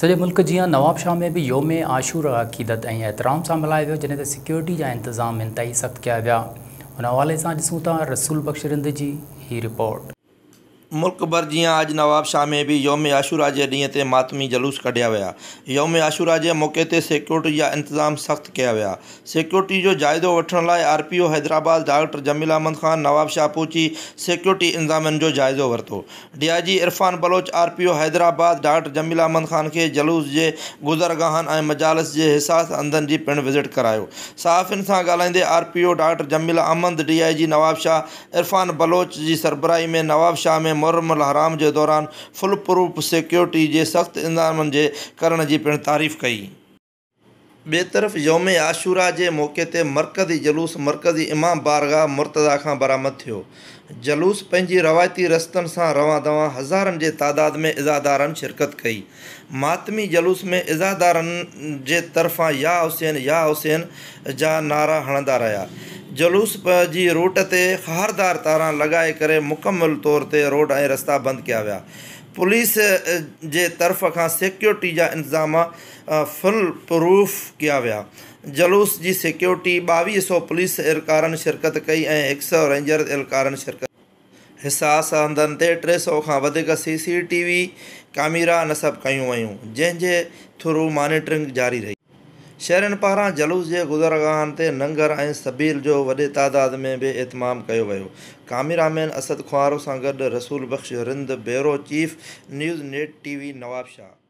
सजे मुल्क जीअं नवाब शाह में भी योम आशूर अक़ीदत एतराम एतिराम सां मल्हायो वियो सिक्योरिटी जा इंतजाम इन सख़्तु कया विया हुन हवाले से रसूल बख्शरिंद की रिपोर्ट मुल्क भर जीअं अज नवाब शाह में भी योम आशूरा के ॾींहं ते मातमी जलूस कढिया विया यौम आशूरा के मौक़े से सिक्योरिटी जा इंतजाम सख्त कया विया सिक्योरिटी जो जायज़ो वठण लाइ P O Hyderabad doctor Jamil Ahmed Khan Nawab Shah पहुची सिक्योरिटी इंतिज़ामनि जो जाइज़ो वरितो D I G Irfan Baloch R P O Hyderabad doctor Jamil Ahmed Khan के जलूस के गुजरगाहन ऐं मजालस जे हिसास हंधनि जी पिणु विज़िट करायो सहाफ़िन सां ॻाल्हाईंदे R P O doctor Jamil Ahmed D I G Nawab Shah Irfan Baloch की सरबराही में नवाब शाह में ऐं मुरमल प्रूफ सिक्योरिटी जे सख़्तु इंतज़ामनि जे करण जी पिणु तारीफ़ कई ॿिए तरफ़ योम आशूरा जे मौक़े ते मर्कज़ी जलूस मर्कज़ी इमाम बारगाह मुर्तदा खां बरामद थियो जुलूस पंहिंजी रवायती रस्तनि सां रवां दवां हज़ारनि जे तइदाद में इज़ादारनि शिरकत कई मातमी जलूस में इज़ादारनि जे तरफ़ां या हुसैन या हुसैन जा नारा हणंदा रहिया जुलूस जी रूट ते ख़हरदार तारां लॻाए करे मुकमल तौर ते रोड ए रस्ता बंद क्या विया पुलिस जे तरफ़ का सिक्योरिटी जा इंतज़ाम फुल प्रूफ कया विया जलूस जी सिक्योरिटी बवी सौ पुलिस एहलकारनि शिरकत कई ऐं हिकु सौ रेंजर एहलकारनि शिरकत हिसा सहंदनि ते टे सौ खां C C T V camera नसब कयूं वयूं जैसे थ्रू मॉनिटरिंग जारी रही शहरनि पारा जलूस के गुज़रगाह ते नंगर ए सबील जो वे तादाद में भी इतमाम कयो वियो कामिरामेन असद ख़्वारो से गॾु रसूल Bakhsh Rind bureau chief news net TV Nawab Shah